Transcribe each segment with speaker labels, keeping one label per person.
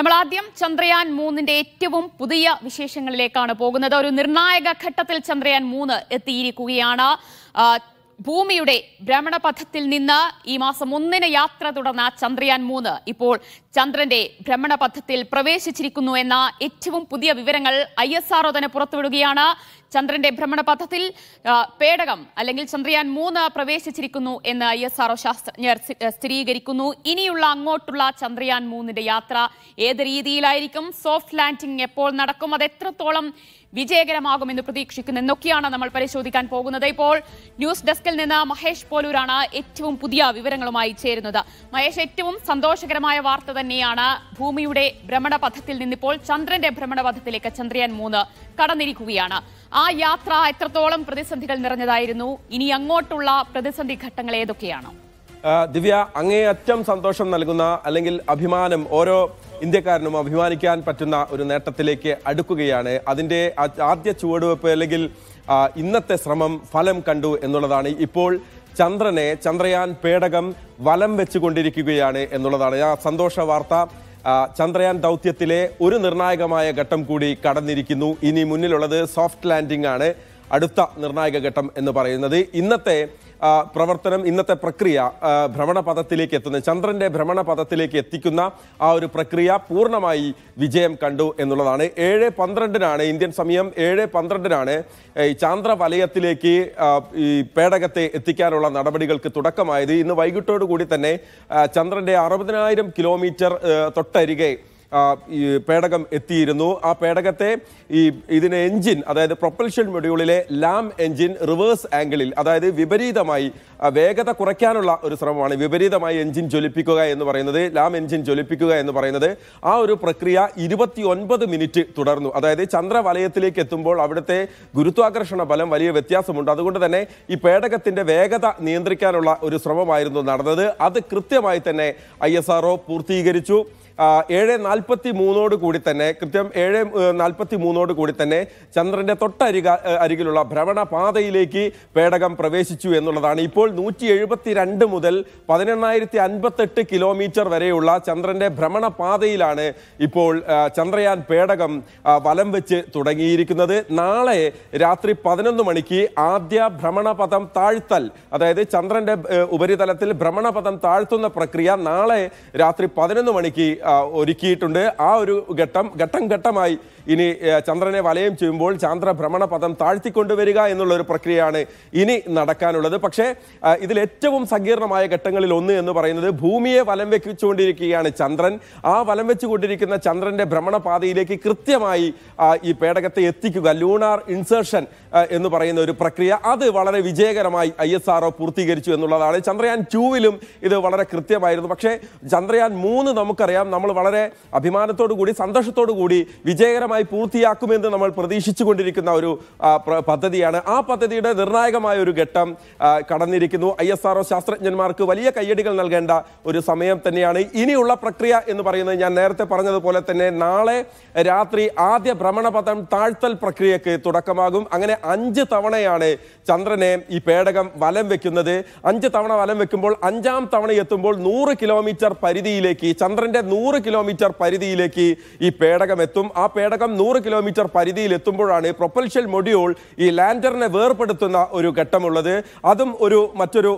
Speaker 1: നമ്മൾ ആദ്യം ചന്ദ്രയാൻ മൂന്നിന്റെ ഏറ്റവും പുതിയ വിശേഷങ്ങളിലേക്കാണ് പോകുന്നത് ഒരു നിർണായക ഘട്ടത്തിൽ ചന്ദ്രയാൻ മൂന്ന് എത്തിയിരിക്കുകയാണ് ഭൂമിയുടെ ഭ്രമണപഥത്തിൽ നിന്ന് ഈ മാസം ഒന്നിന് യാത്ര തുടർന്ന ചന്ദ്രയാൻ മൂന്ന് ഇപ്പോൾ ചന്ദ്രന്റെ ഭ്രമണപഥത്തിൽ പ്രവേശിച്ചിരിക്കുന്നു എന്ന ഏറ്റവും പുതിയ വിവരങ്ങൾ ഐ എസ് ആർഒ തന്നെ പുറത്തുവിടുകയാണ് ചന്ദ്രന്റെ ഭ്രമണപഥത്തിൽ പേടകം അല്ലെങ്കിൽ ചന്ദ്രയാൻ മൂന്ന് പ്രവേശിച്ചിരിക്കുന്നു എന്ന് ഐ എസ് ആർഒ ശാസ്ത്രജ്ഞർ സ്ഥിരീകരിക്കുന്നു ഇനിയുള്ള അങ്ങോട്ടുള്ള ചന്ദ്രയാൻ മൂന്നിന്റെ യാത്ര ഏത് രീതിയിലായിരിക്കും സോഫ്റ്റ് ലാൻഡിംഗ് എപ്പോൾ നടക്കും അത് എത്രത്തോളം വിജയകരമാകുമെന്ന് പ്രതീക്ഷിക്കുന്നു എന്നൊക്കെയാണ് നമ്മൾ പരിശോധിക്കാൻ പോകുന്നത് ഇപ്പോൾ ന്യൂസ് ഡെസ്കിൽ നിന്ന് മഹേഷ് പോലൂരാണ് ഏറ്റവും പുതിയ വിവരങ്ങളുമായി ചേരുന്നത് മഹേഷ് ഏറ്റവും സന്തോഷകരമായ വാർത്ത തന്നെയാണ് ഭൂമിയുടെ ഭ്രമണപഥത്തിൽ നിന്നിപ്പോൾ ചന്ദ്രന്റെ ഭ്രമണപഥത്തിലേക്ക് ചന്ദ്രയാൻ മൂന്ന് കടന്നിരിക്കുകയാണ് ആ യാത്ര എത്രത്തോളം പ്രതിസന്ധികൾ നിറഞ്ഞതായിരുന്നു ഇനി അങ്ങോട്ടുള്ള പ്രതിസന്ധി ഘട്ടങ്ങൾ ഏതൊക്കെയാണ്
Speaker 2: ദിവ്യ അങ്ങേയറ്റം സന്തോഷം നൽകുന്ന അല്ലെങ്കിൽ അഭിമാനം ഓരോ ഇന്ത്യക്കാരനും അഭിമാനിക്കാൻ പറ്റുന്ന ഒരു നേട്ടത്തിലേക്ക് അടുക്കുകയാണ് അതിൻ്റെ ആദ്യ ചുവടുവെപ്പ് അല്ലെങ്കിൽ ഇന്നത്തെ ശ്രമം ഫലം കണ്ടു എന്നുള്ളതാണ് ഇപ്പോൾ ചന്ദ്രനെ ചന്ദ്രയാൻ പേടകം വലം വെച്ചുകൊണ്ടിരിക്കുകയാണ് എന്നുള്ളതാണ് ആ സന്തോഷ വാർത്ത ചന്ദ്രയാൻ ദൗത്യത്തിലെ ഒരു നിർണായകമായ ഘട്ടം കൂടി കടന്നിരിക്കുന്നു ഇനി മുന്നിലുള്ളത് സോഫ്റ്റ് ലാൻഡിംഗ് ആണ് അടുത്ത നിർണായക ഘട്ടം എന്ന് പറയുന്നത് ഇന്നത്തെ പ്രവർത്തനം ഇന്നത്തെ പ്രക്രിയ ഭ്രമണപഥത്തിലേക്ക് എത്തുന്ന ചന്ദ്രൻ്റെ ഭ്രമണപഥത്തിലേക്ക് എത്തിക്കുന്ന ആ ഒരു പ്രക്രിയ പൂർണ്ണമായി വിജയം കണ്ടു എന്നുള്ളതാണ് ഏഴ് പന്ത്രണ്ടിനാണ് ഇന്ത്യൻ സമയം ഏഴ് പന്ത്രണ്ടിനാണ് ഈ ചാന്ദ്ര വലയത്തിലേക്ക് ഈ പേടകത്തെ എത്തിക്കാനുള്ള നടപടികൾക്ക് തുടക്കമായത് ഇന്ന് വൈകിട്ടോടുകൂടി തന്നെ ചന്ദ്രൻ്റെ അറുപതിനായിരം കിലോമീറ്റർ തൊട്ടരികെ ഈ പേടകം എത്തിയിരുന്നു ആ പേടകത്തെ ഈ ഇതിന് എൻജിൻ അതായത് പ്രൊപ്പൽഷൻ മെഡ്യൂളിലെ ലാം എൻജിൻ റിവേഴ്സ് ആംഗിളിൽ അതായത് വിപരീതമായി വേഗത കുറയ്ക്കാനുള്ള ഒരു ശ്രമമാണ് വിപരീതമായി എൻജിൻ ജ്വലിപ്പിക്കുക എന്ന് പറയുന്നത് ലാം എൻജിൻ ജ്വലിപ്പിക്കുക എന്ന് പറയുന്നത് ആ ഒരു പ്രക്രിയ ഇരുപത്തിയൊൻപത് മിനിറ്റ് തുടർന്നു അതായത് ചന്ദ്രവലയത്തിലേക്ക് എത്തുമ്പോൾ അവിടുത്തെ ഗുരുത്വാകർഷണ ബലം വലിയ വ്യത്യാസമുണ്ട് അതുകൊണ്ട് തന്നെ ഈ പേടകത്തിന്റെ വേഗത നിയന്ത്രിക്കാനുള്ള ഒരു ശ്രമമായിരുന്നു നടന്നത് അത് കൃത്യമായി തന്നെ ഐ പൂർത്തീകരിച്ചു ഏഴ് നാൽപ്പത്തി മൂന്നോട് കൂടി തന്നെ കൃത്യം ഏഴ് നാൽപ്പത്തി മൂന്നോട് കൂടി തന്നെ ചന്ദ്രന്റെ തൊട്ടരിക അരികിലുള്ള ഭ്രമണപാതയിലേക്ക് പേടകം പ്രവേശിച്ചു എന്നുള്ളതാണ് ഇപ്പോൾ നൂറ്റി രണ്ട് മുതൽ പതിനെണ്ണായിരത്തി അൻപത്തെട്ട് കിലോമീറ്റർ വരെയുള്ള ചന്ദ്രന്റെ ഭ്രമണപാതയിലാണ് ഇപ്പോൾ ചന്ദ്രയാൻ പേടകം വലം വെച്ച് തുടങ്ങിയിരിക്കുന്നത് നാളെ രാത്രി പതിനൊന്ന് മണിക്ക് ആദ്യ ഭ്രമണപഥം താഴ്ത്തൽ അതായത് ചന്ദ്രന്റെ ഉപരിതലത്തിൽ ഭ്രമണപഥം താഴ്ത്തുന്ന പ്രക്രിയ നാളെ രാത്രി പതിനൊന്ന് മണിക്ക് ഒരുക്കിയിട്ടുണ്ട് ആ ഒരു ഘട്ടം ഘട്ടം ഘട്ടമായി ഇനി ചന്ദ്രനെ വലയം ചെയ്യുമ്പോൾ ചാന്ദ്ര ഭ്രമണ പദം താഴ്ത്തിക്കൊണ്ടുവരിക എന്നുള്ള ഒരു പ്രക്രിയയാണ് ഇനി നടക്കാനുള്ളത് പക്ഷേ ഇതിൽ ഏറ്റവും സങ്കീർണമായ ഘട്ടങ്ങളിൽ ഒന്ന് എന്ന് പറയുന്നത് ഭൂമിയെ വലം വെച്ചുകൊണ്ടിരിക്കുകയാണ് ചന്ദ്രൻ ആ വലം വെച്ചുകൊണ്ടിരിക്കുന്ന ചന്ദ്രന്റെ ഭ്രമണപാതയിലേക്ക് കൃത്യമായി ഈ പേടകത്തെ എത്തിക്കുക ലൂണാർ ഇൻസേർഷൻ എന്ന് പറയുന്ന ഒരു പ്രക്രിയ അത് വളരെ വിജയകരമായി ഐ എസ് ആർ പൂർത്തീകരിച്ചു എന്നുള്ളതാണ് ചന്ദ്രയാൻ ടൂവിലും ഇത് വളരെ കൃത്യമായിരുന്നു പക്ഷേ ചന്ദ്രയാൻ മൂന്ന് നമുക്കറിയാം നമ്മൾ വളരെ അഭിമാനത്തോടു കൂടി സന്തോഷത്തോടു കൂടി വിജയകരമായി പൂർത്തിയാക്കുമെന്ന് നമ്മൾ പ്രതീക്ഷിച്ചു കൊണ്ടിരിക്കുന്ന ഒരു പദ്ധതിയാണ് ആ പദ്ധതിയുടെ നിർണായകമായ ഒരു ഘട്ടം കടന്നിരിക്കുന്നു ഐ എസ് ഒ ശാസ്ത്രജ്ഞന്മാർക്ക് വലിയ കയ്യടികൾ നൽകേണ്ട ഒരു സമയം തന്നെയാണ് ഇനിയുള്ള പ്രക്രിയ എന്ന് പറയുന്നത് ഞാൻ നേരത്തെ പറഞ്ഞതുപോലെ തന്നെ നാളെ രാത്രി ആദ്യ ഭ്രമണപഥം താഴ്ത്തൽ പ്രക്രിയക്ക് തുടക്കമാകും അങ്ങനെ അഞ്ച് തവണയാണ് ചന്ദ്രനെ ഈ പേടകം വലം വെക്കുന്നത് അഞ്ച് തവണ വലം വെക്കുമ്പോൾ അഞ്ചാം തവണ എത്തുമ്പോൾ നൂറ് കിലോമീറ്റർ പരിധിയിലേക്ക് ചന്ദ്രന്റെ നൂറ് നൂറ് കിലോമീറ്റർ പരിധിയിലേക്ക് ഈ പേടകം എത്തും ആ പേടകം നൂറ് കിലോമീറ്റർ പരിധിയിൽ എത്തുമ്പോഴാണ് പ്രൊപ്പൽഷൻ മൊഡ്യൂൾ ഈ ലാൻഡറിനെ വേർപെടുത്തുന്ന ഒരു ഘട്ടമുള്ളത് അതും ഒരു മറ്റൊരു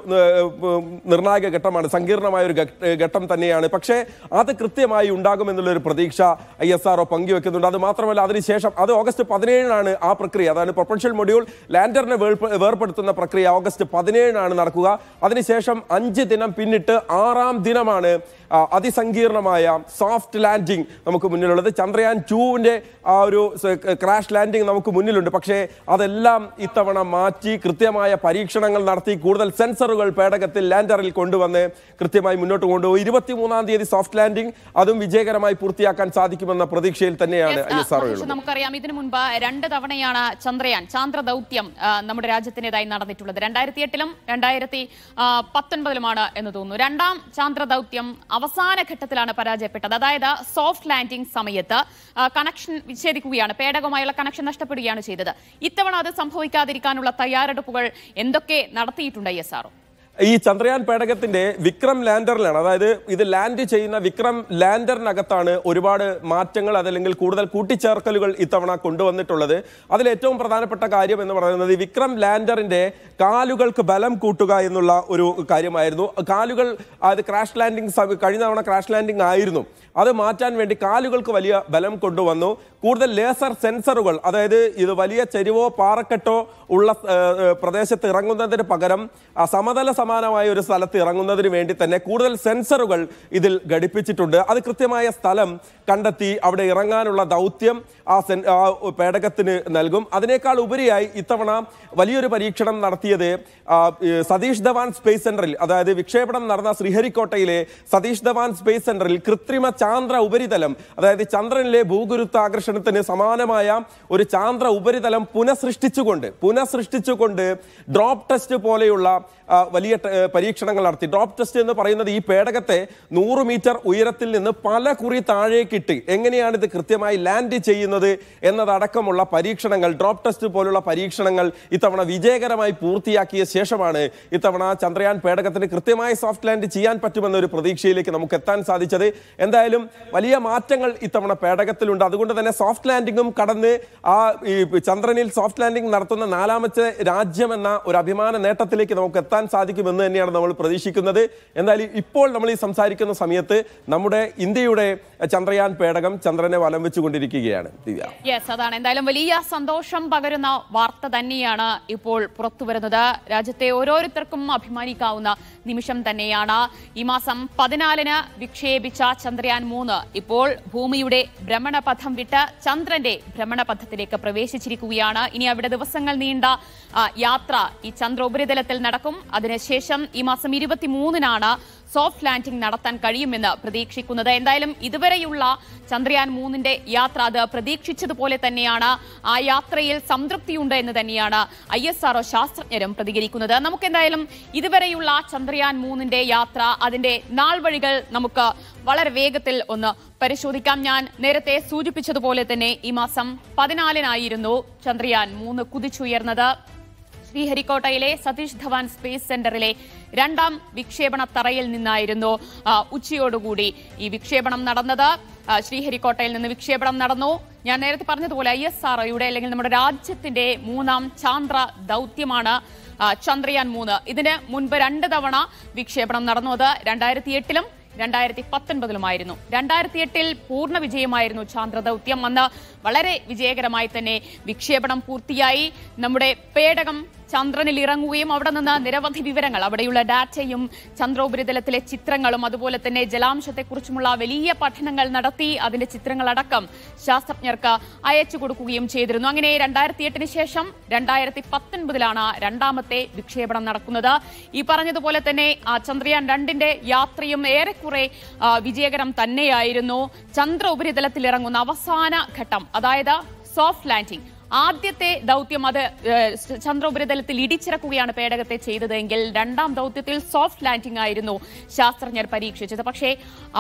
Speaker 2: നിർണായക ഘട്ടമാണ് സങ്കീർണമായ ഒരു ഘട്ടം തന്നെയാണ് പക്ഷേ അത് കൃത്യമായി ഉണ്ടാകുമെന്നുള്ളൊരു ഒരു പ്രതീക്ഷ ഐ എസ് ആർ ഒ പങ്കുവെക്കുന്നുണ്ട് അത് മാത്രമല്ല അതിനുശേഷം അത് ഓഗസ്റ്റ് പതിനേഴിനാണ് ആ പ്രക്രിയ അതാണ് പ്രൊപ്പൽഷൻ മൊഡ്യൂൾ ലാൻഡറിനെ വേർപെടുത്തുന്ന പ്രക്രിയ ഓഗസ്റ്റ് പതിനേഴിനാണ് നടക്കുക അതിനുശേഷം അഞ്ച് ദിനം പിന്നിട്ട് ആറാം ദിനമാണ് അതിസങ്കീർണമായ പറയാം സോഫ്റ്റ് ലാൻഡിങ് നമുക്ക് മുന്നിലുള്ളത് ചന്ദ്രയാൻ ടൂവിൻ്റെ ആ ഒരു ക്രാഷ് ലാൻഡിങ് നമുക്ക് മുന്നിലുണ്ട് പക്ഷേ അതെല്ലാം ഇത്തവണ മാറ്റി കൃത്യമായ പരീക്ഷണങ്ങൾ നടത്തി കൂടുതൽ സെൻസറുകൾ പേടകത്തിൽ ലാൻഡറിൽ കൊണ്ടുവന്ന് കൃത്യമായി മുന്നോട്ട് കൊണ്ടുപോയി മൂന്നാം തീയതി സോഫ്റ്റ് ലാൻഡിംഗ് അതും വിജയകരമായി പൂർത്തിയാക്കാൻ സാധിക്കുമെന്ന പ്രതീക്ഷയിൽ തന്നെയാണ്
Speaker 1: നമുക്കറിയാം ഇതിനു മുൻപ് രണ്ട് തവണയാണ് ചന്ദ്രയാൻ ചാന്ദ്ര ദൗത്യം നമ്മുടെ രാജ്യത്തിൻ്റെതായി നടന്നിട്ടുള്ളത് രണ്ടായിരത്തി എട്ടിലും രണ്ടായിരത്തി പത്തൊൻപതിലുമാണ് എന്ന് തോന്നുന്നു രണ്ടാം ചാന്ദ്ര ദൗത്യം അവസാന ഘട്ടത്തിലാണ് പരാജയം പരാജയപ്പെട്ടത് അതായത് സോഫ്റ്റ് ലാൻഡിംഗ് സമയത്ത് കണക്ഷൻ വിച്ഛേദിക്കുകയാണ് പേടകമായുള്ള കണക്ഷൻ നഷ്ടപ്പെടുകയാണ് ചെയ്തത് ഇത്തവണ അത് സംഭവിക്കാതിരിക്കാനുള്ള തയ്യാറെടുപ്പുകൾ എന്തൊക്കെ നടത്തിയിട്ടുണ്ട് എസ് ആറും
Speaker 2: ഈ ചന്ദ്രയാൻ പേടകത്തിന്റെ വിക്രം ലാൻഡറിലാണ് അതായത് ഇത് ലാൻഡ് ചെയ്യുന്ന വിക്രം ലാൻഡറിനകത്താണ് ഒരുപാട് മാറ്റങ്ങൾ അതല്ലെങ്കിൽ കൂടുതൽ കൂട്ടിച്ചേർക്കലുകൾ ഇത്തവണ കൊണ്ടുവന്നിട്ടുള്ളത് അതിൽ ഏറ്റവും പ്രധാനപ്പെട്ട കാര്യം എന്ന് പറയുന്നത് വിക്രം ലാൻഡറിന്റെ കാലുകൾക്ക് ബലം കൂട്ടുക എന്നുള്ള ഒരു കാര്യമായിരുന്നു കാലുകൾ അത് ക്രാഷ് ലാൻഡിങ് കഴിഞ്ഞ തവണ ക്രാഷ് ലാൻഡിങ് ആയിരുന്നു അത് മാറ്റാൻ വേണ്ടി കാലുകൾക്ക് വലിയ ബലം കൊണ്ടുവന്നു കൂടുതൽ ലേസർ സെൻസറുകൾ അതായത് ഇത് വലിയ ചെരുവോ പാറക്കെട്ടോ ഉള്ള പ്രദേശത്ത് ഇറങ്ങുന്നതിന് പകരം സമതല സമ സമാനമായ ഒരു സ്ഥലത്ത് ഇറങ്ങുന്നതിന് വേണ്ടി തന്നെ കൂടുതൽ സെൻസറുകൾ ഇതിൽ ഘടിപ്പിച്ചിട്ടുണ്ട് അത് കൃത്യമായ സ്ഥലം കണ്ടെത്തി അവിടെ ഇറങ്ങാനുള്ള ദൗത്യം ആ സെൻ ആ പേടകത്തിന് നൽകും അതിനേക്കാൾ ഉപരിയായി ഇത്തവണ വലിയൊരു പരീക്ഷണം നടത്തിയത് സതീഷ് ധവാൻ സ്പേസ് സെന്ററിൽ അതായത് വിക്ഷേപണം നടന്ന ശ്രീഹരിക്കോട്ടയിലെ സതീഷ് ധവാൻ സ്പേസ് സെന്ററിൽ കൃത്രിമ ചാന്ദ്ര ഉപരിതലം അതായത് ചന്ദ്രനിലെ ഭൂഗുരുത്വാകർഷണത്തിന് സമാനമായ ഒരു ചാന്ദ്ര ഉപരിതലം പുനഃസൃഷ്ടിച്ചുകൊണ്ട് പുനഃസൃഷ്ടിച്ചുകൊണ്ട് ഡ്രോപ്പ് ടെസ്റ്റ് പോലെയുള്ള വലിയ പരീക്ഷണങ്ങൾ നടത്തി ഡ്രോപ്പ് ടെസ്റ്റ് എന്ന് പറയുന്നത് ഈ പേടകത്തെ നൂറ് മീറ്റർ ഉയരത്തിൽ നിന്ന് പല കുറി താഴേക്കിട്ട് എങ്ങനെയാണ് ഇത് കൃത്യമായി ലാൻഡ് ചെയ്യുന്നത് ചെയ്യുന്നത് എന്നതടക്കമുള്ള പരീക്ഷണങ്ങൾ ഡ്രോപ്പ് ടെസ്റ്റ് പോലുള്ള പരീക്ഷണങ്ങൾ ഇത്തവണ വിജയകരമായി പൂർത്തിയാക്കിയ ശേഷമാണ് ഇത്തവണ ചന്ദ്രയാൻ പേടകത്തിന് കൃത്യമായി സോഫ്റ്റ് ലാൻഡ് ചെയ്യാൻ പറ്റുമെന്നൊരു പ്രതീക്ഷയിലേക്ക് നമുക്ക് എത്താൻ സാധിച്ചത് എന്തായാലും വലിയ മാറ്റങ്ങൾ ഇത്തവണ പേടകത്തിലുണ്ട് അതുകൊണ്ട് തന്നെ സോഫ്റ്റ് ലാൻഡിങ്ങും കടന്ന് ആ ഈ ചന്ദ്രനിൽ സോഫ്റ്റ് ലാൻഡിംഗ് നടത്തുന്ന നാലാമത്തെ രാജ്യമെന്ന ഒരു അഭിമാന നേട്ടത്തിലേക്ക് നമുക്ക് എത്താൻ സാധിക്കുമെന്ന് തന്നെയാണ് നമ്മൾ പ്രതീക്ഷിക്കുന്നത് എന്തായാലും ഇപ്പോൾ നമ്മൾ ഈ സംസാരിക്കുന്ന സമയത്ത് നമ്മുടെ ഇന്ത്യയുടെ ചന്ദ്രയാൻ പേടകം ചന്ദ്രനെ വലം വെച്ചുകൊണ്ടിരിക്കുകയാണ്
Speaker 1: യെസ് അതാണ് എന്തായാലും വലിയ സന്തോഷം പകരുന്ന വാർത്ത തന്നെയാണ് ഇപ്പോൾ പുറത്തു വരുന്നത് രാജ്യത്തെ ഓരോരുത്തർക്കും അഭിമാനിക്കാവുന്ന നിമിഷം തന്നെയാണ് ഈ മാസം പതിനാലിന് വിക്ഷേപിച്ച ചന്ദ്രയാൻ മൂന്ന് ഇപ്പോൾ ഭൂമിയുടെ ഭ്രമണപഥം വിട്ട് ചന്ദ്രന്റെ ഭ്രമണപഥത്തിലേക്ക് പ്രവേശിച്ചിരിക്കുകയാണ് ഇനി അവിടെ ദിവസങ്ങൾ നീണ്ട യാത്ര ഈ ചന്ദ്ര ഉപരിതലത്തിൽ നടക്കും അതിനുശേഷം ഈ മാസം ഇരുപത്തിമൂന്നിനാണ് സോഫ്റ്റ് ലാൻഡിംഗ് നടത്താൻ കഴിയുമെന്ന് പ്രതീക്ഷിക്കുന്നത് എന്തായാലും ഇതുവരെയുള്ള ചന്ദ്രയാൻ മൂന്നിന്റെ യാത്ര അത് പ്രതീക്ഷിച്ചതുപോലെ തന്നെയാണ് ആ യാത്രയിൽ സംതൃപ്തിയുണ്ട് എന്ന് തന്നെയാണ് ഐ എസ് ആർഒ ശാസ്ത്രജ്ഞരും പ്രതികരിക്കുന്നത് നമുക്ക് എന്തായാലും ഇതുവരെയുള്ള ചന്ദ്രയാൻ മൂന്നിന്റെ യാത്ര അതിന്റെ വഴികൾ നമുക്ക് വളരെ വേഗത്തിൽ ഒന്ന് പരിശോധിക്കാം ഞാൻ നേരത്തെ സൂചിപ്പിച്ചതുപോലെ തന്നെ ഈ മാസം പതിനാലിനായിരുന്നു ചന്ദ്രയാൻ മൂന്ന് കുതിച്ചുയർന്നത് ശ്രീഹരിക്കോട്ടയിലെ സതീഷ് ധവാൻ സ്പേസ് സെന്ററിലെ രണ്ടാം വിക്ഷേപണ തറയിൽ നിന്നായിരുന്നു ഉച്ചയോടുകൂടി ഈ വിക്ഷേപണം നടന്നത് ശ്രീഹരിക്കോട്ടയിൽ നിന്ന് വിക്ഷേപണം നടന്നു ഞാൻ നേരത്തെ പറഞ്ഞതുപോലെ ഐ എസ് ആർ ഒയുടെ അല്ലെങ്കിൽ നമ്മുടെ രാജ്യത്തിന്റെ മൂന്നാം ചാന്ദ്ര ദൗത്യമാണ് ചന്ദ്രയാൻ മൂന്ന് ഇതിന് മുൻപ് രണ്ട് തവണ വിക്ഷേപണം നടന്നു അത് രണ്ടായിരത്തി എട്ടിലും രണ്ടായിരത്തി പത്തൊൻപതിലുമായിരുന്നു രണ്ടായിരത്തി എട്ടിൽ പൂർണ്ണ വിജയമായിരുന്നു ചാന്ദ്രദൗത്യം അന്ന് വളരെ വിജയകരമായി തന്നെ വിക്ഷേപണം പൂർത്തിയായി നമ്മുടെ പേടകം ചന്ദ്രനിൽ ഇറങ്ങുകയും അവിടെ നിന്ന് നിരവധി വിവരങ്ങൾ അവിടെയുള്ള ഡാറ്റയും ചന്ദ്രോപരിതലത്തിലെ ചിത്രങ്ങളും അതുപോലെ തന്നെ ജലാംശത്തെക്കുറിച്ചുമുള്ള വലിയ പഠനങ്ങൾ നടത്തി അതിന്റെ ചിത്രങ്ങളടക്കം ശാസ്ത്രജ്ഞർക്ക് അയച്ചു കൊടുക്കുകയും ചെയ്തിരുന്നു അങ്ങനെ രണ്ടായിരത്തി എട്ടിന് ശേഷം രണ്ടായിരത്തി പത്തൊൻപതിലാണ് രണ്ടാമത്തെ വിക്ഷേപണം നടക്കുന്നത് ഈ പറഞ്ഞതുപോലെ തന്നെ ചന്ദ്രയാൻ രണ്ടിന്റെ യാത്രയും ഏറെക്കുറെ വിജയകരം തന്നെയായിരുന്നു ചന്ദ്ര ഉപരിതലത്തിൽ ഇറങ്ങുന്ന അവസാന ഘട്ടം അതായത് സോഫ്റ്റ് ലാൻഡിംഗ് ആദ്യത്തെ ദൗത്യം അത് ചന്ദ്ര ഉപരിതലത്തിൽ ഇടിച്ചിറക്കുകയാണ് പേടകത്തെ ചെയ്തതെങ്കിൽ രണ്ടാം ദൗത്യത്തിൽ സോഫ്റ്റ് ലാൻഡിംഗ് ആയിരുന്നു ശാസ്ത്രജ്ഞർ പരീക്ഷിച്ചത് പക്ഷേ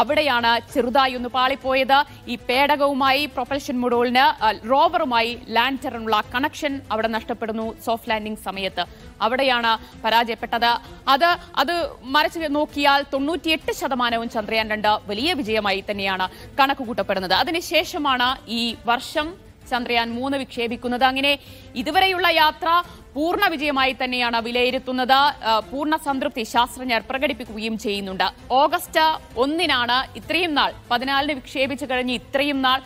Speaker 1: അവിടെയാണ് ചെറുതായി ഒന്ന് പാളിപ്പോയത് ഈ പേടകവുമായി പ്രൊപ്പൽഷൻ മൊഡ്യൂളിന് റോവറുമായി ലാൻഡറിനുള്ള കണക്ഷൻ അവിടെ നഷ്ടപ്പെടുന്നു സോഫ്റ്റ് ലാൻഡിംഗ് സമയത്ത് അവിടെയാണ് പരാജയപ്പെട്ടത് അത് അത് മരച്ച് നോക്കിയാൽ തൊണ്ണൂറ്റിയെട്ട് ശതമാനവും ചന്ദ്രയാൻ രണ്ട് വലിയ വിജയമായി തന്നെയാണ് കണക്കുകൂട്ടപ്പെടുന്നത് അതിനുശേഷമാണ് ഈ വർഷം ചന്ദ്രയാൻ മൂന്ന് വിക്ഷേപിക്കുന്നത് അങ്ങനെ ഇതുവരെയുള്ള യാത്ര പൂർണ്ണ വിജയമായി തന്നെയാണ് വിലയിരുത്തുന്നത് പൂർണ്ണ സംതൃപ്തി ശാസ്ത്രജ്ഞർ പ്രകടിപ്പിക്കുകയും ചെയ്യുന്നുണ്ട് ഓഗസ്റ്റ് ഒന്നിനാണ് ഇത്രയും നാൾ പതിനാലിന് വിക്ഷേപിച്ചു കഴിഞ്ഞ് ഇത്രയും നാൾ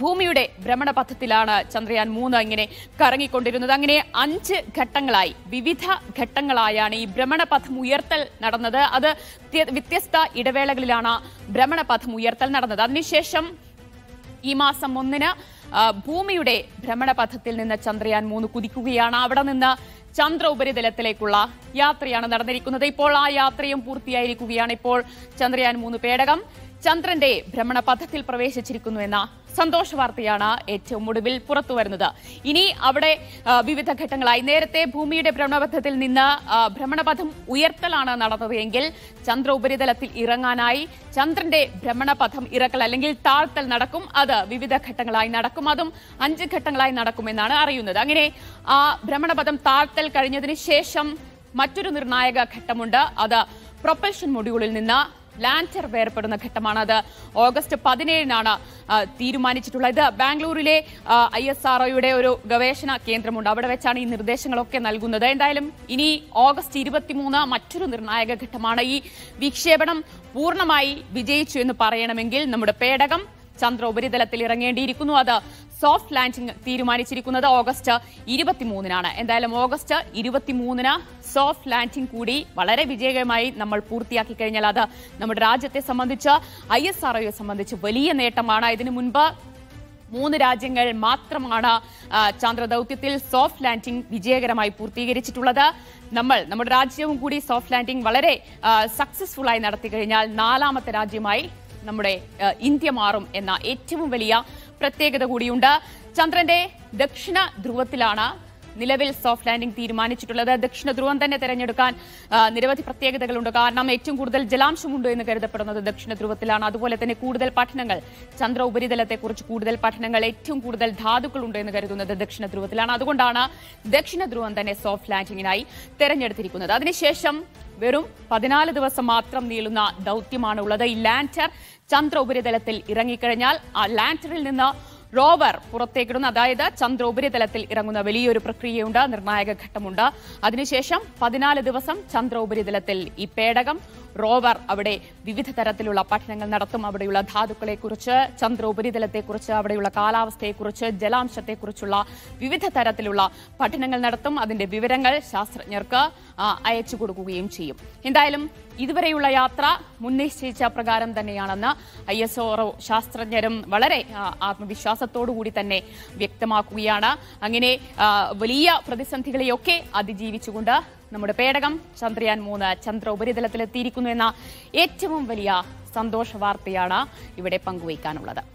Speaker 1: ഭൂമിയുടെ ഭ്രമണപഥത്തിലാണ് ചന്ദ്രയാൻ മൂന്ന് ഇങ്ങനെ കറങ്ങിക്കൊണ്ടിരുന്നത് അങ്ങനെ അഞ്ച് ഘട്ടങ്ങളായി വിവിധ ഘട്ടങ്ങളായാണ് ഈ ഭ്രമണപഥം ഉയർത്തൽ നടന്നത് അത് വ്യത്യസ്ത ഇടവേളകളിലാണ് ഭ്രമണപഥം ഉയർത്തൽ നടന്നത് അതിനുശേഷം ഈ മാസം ഒന്നിന് ഭൂമിയുടെ ഭ്രമണപഥത്തിൽ നിന്ന് ചന്ദ്രയാൻ മൂന്ന് കുതിക്കുകയാണ് അവിടെ നിന്ന് ചന്ദ്ര ഉപരിതലത്തിലേക്കുള്ള യാത്രയാണ് നടന്നിരിക്കുന്നത് ഇപ്പോൾ ആ യാത്രയും പൂർത്തിയായിരിക്കുകയാണ് ഇപ്പോൾ ചന്ദ്രയാൻ മൂന്ന് പേടകം ചന്ദ്രന്റെ ഭ്രമണ പഥത്തിൽ പ്രവേശിച്ചിരിക്കുന്നുവെന്ന സന്തോഷ വാർത്തയാണ് ഏറ്റവും ഒടുവിൽ പുറത്തുവരുന്നത് ഇനി അവിടെ വിവിധ ഘട്ടങ്ങളായി നേരത്തെ ഭൂമിയുടെ ഭ്രമണപഥത്തിൽ നിന്ന് ഭ്രമണപഥം ഉയർത്തലാണ് നടന്നതെങ്കിൽ ചന്ദ്ര ഉപരിതലത്തിൽ ഇറങ്ങാനായി ചന്ദ്രന്റെ ഭ്രമണപഥം ഇറക്കൽ അല്ലെങ്കിൽ താഴ്ത്തൽ നടക്കും അത് വിവിധ ഘട്ടങ്ങളായി നടക്കും അതും അഞ്ച് ഘട്ടങ്ങളായി നടക്കുമെന്നാണ് അറിയുന്നത് അങ്ങനെ ആ ഭ്രമണപഥം താഴ്ത്തൽ കഴിഞ്ഞതിന് ശേഷം മറ്റൊരു നിർണായക ഘട്ടമുണ്ട് അത് പ്രൊപ്പൽഷൻ മൊഡ്യൂളിൽ നിന്ന് ലാൻഡർ വേർപ്പെടുന്ന ഘട്ടമാണത് ഓഗസ്റ്റ് പതിനേഴിനാണ് തീരുമാനിച്ചിട്ടുള്ളത് ഇത് ബാംഗ്ലൂരിലെ ഐ എസ് ആർ ഒരു ഗവേഷണ കേന്ദ്രമുണ്ട് അവിടെ വെച്ചാണ് ഈ നിർദ്ദേശങ്ങളൊക്കെ നൽകുന്നത് എന്തായാലും ഇനി ഓഗസ്റ്റ് ഇരുപത്തിമൂന്ന് മറ്റൊരു നിർണായക ഘട്ടമാണ് ഈ വിക്ഷേപണം പൂർണ്ണമായി വിജയിച്ചു എന്ന് പറയണമെങ്കിൽ നമ്മുടെ പേടകം ചന്ദ്ര ഉപരിതലത്തിൽ ഇറങ്ങേണ്ടിയിരിക്കുന്നു അത് സോഫ്റ്റ് ലാൻഡിംഗ് തീരുമാനിച്ചിരിക്കുന്നത് ഓഗസ്റ്റ് ഇരുപത്തിമൂന്നിനാണ് എന്തായാലും ഓഗസ്റ്റ് ഇരുപത്തിമൂന്നിന് സോഫ്റ്റ് ലാൻഡിംഗ് കൂടി വളരെ വിജയകരമായി നമ്മൾ പൂർത്തിയാക്കി കഴിഞ്ഞാൽ അത് നമ്മുടെ രാജ്യത്തെ സംബന്ധിച്ച് ഐ എസ് ആർ സംബന്ധിച്ച് വലിയ നേട്ടമാണ് ഇതിനു മുൻപ് മൂന്ന് രാജ്യങ്ങൾ മാത്രമാണ് ചാന്ദ്ര ദൗത്യത്തിൽ സോഫ്റ്റ് ലാൻഡിംഗ് വിജയകരമായി പൂർത്തീകരിച്ചിട്ടുള്ളത് നമ്മൾ നമ്മുടെ രാജ്യവും കൂടി സോഫ്റ്റ് ലാൻഡിംഗ് വളരെ സക്സസ്ഫുൾ ആയി നടത്തി കഴിഞ്ഞാൽ നാലാമത്തെ രാജ്യമായി നമ്മുടെ ഇന്ത്യ മാറും എന്ന ഏറ്റവും വലിയ പ്രത്യേകത കൂടിയുണ്ട് ചന്ദ്രന്റെ ദക്ഷിണ ധ്രുവത്തിലാണ് നിലവിൽ സോഫ്റ്റ് ലാൻഡിംഗ് തീരുമാനിച്ചിട്ടുള്ളത് ദക്ഷിണ ധ്രുവം തന്നെ തെരഞ്ഞെടുക്കാൻ നിരവധി പ്രത്യേകതകളുണ്ട് കാരണം ഏറ്റവും കൂടുതൽ ജലാംശമുണ്ട് എന്ന് കരുതപ്പെടുന്നത് ദക്ഷിണ ധ്രുവത്തിലാണ് അതുപോലെ തന്നെ കൂടുതൽ പഠനങ്ങൾ ചന്ദ്ര ഉപരിതലത്തെക്കുറിച്ച് കൂടുതൽ പഠനങ്ങൾ ഏറ്റവും കൂടുതൽ ധാതുക്കളുണ്ട് എന്ന് കരുതുന്നത് ദക്ഷിണ ധ്രുവത്തിലാണ് അതുകൊണ്ടാണ് ദക്ഷിണ ധ്രുവം തന്നെ സോഫ്റ്റ് ലാൻഡിങ്ങിനായി തെരഞ്ഞെടുത്തിരിക്കുന്നത് അതിനുശേഷം വെറും പതിനാല് ദിവസം മാത്രം നീളുന്ന ദൌത്യമാണുള്ളത് ഈ ലാൻഡർ ചന്ദ്ര ഉപരിതലത്തിൽ ഇറങ്ങിക്കഴിഞ്ഞാൽ ആ ലാൻഡറിൽ നിന്ന് റോവർ പുറത്തേക്കിടുന്ന അതായത് ചന്ദ്ര ഉപരിതലത്തിൽ ഇറങ്ങുന്ന വലിയൊരു പ്രക്രിയയുണ്ട് നിർണായക ഘട്ടമുണ്ട് അതിനുശേഷം പതിനാല് ദിവസം ചന്ദ്ര ഉപരിതലത്തിൽ ഈ പേടകം റോവർ അവിടെ വിവിധ തരത്തിലുള്ള പഠനങ്ങൾ നടത്തും അവിടെയുള്ള ധാതുക്കളെക്കുറിച്ച് ചന്ദ്ര കുറിച്ച് അവിടെയുള്ള കാലാവസ്ഥയെക്കുറിച്ച് ജലാംശത്തെക്കുറിച്ചുള്ള വിവിധ തരത്തിലുള്ള പഠനങ്ങൾ നടത്തും അതിന്റെ വിവരങ്ങൾ ശാസ്ത്രജ്ഞർക്ക് അയച്ചു കൊടുക്കുകയും ചെയ്യും എന്തായാലും ഇതുവരെയുള്ള യാത്ര മുൻനിശ്ചയിച്ച പ്രകാരം തന്നെയാണെന്ന് ഐ എസ് ഒറോ ശാസ്ത്രജ്ഞരും വളരെ ആത്മവിശ്വാസത്തോടുകൂടി തന്നെ വ്യക്തമാക്കുകയാണ് അങ്ങനെ വലിയ പ്രതിസന്ധികളെയൊക്കെ അതിജീവിച്ചുകൊണ്ട് നമ്മുടെ പേടകം ചന്ദ്രയാൻ മൂന്ന് ചന്ദ്ര ഉപരിതലത്തിലെത്തിയിരിക്കുന്നു എന്ന ഏറ്റവും വലിയ സന്തോഷ വാർത്തയാണ് ഇവിടെ പങ്കുവയ്ക്കാനുള്ളത്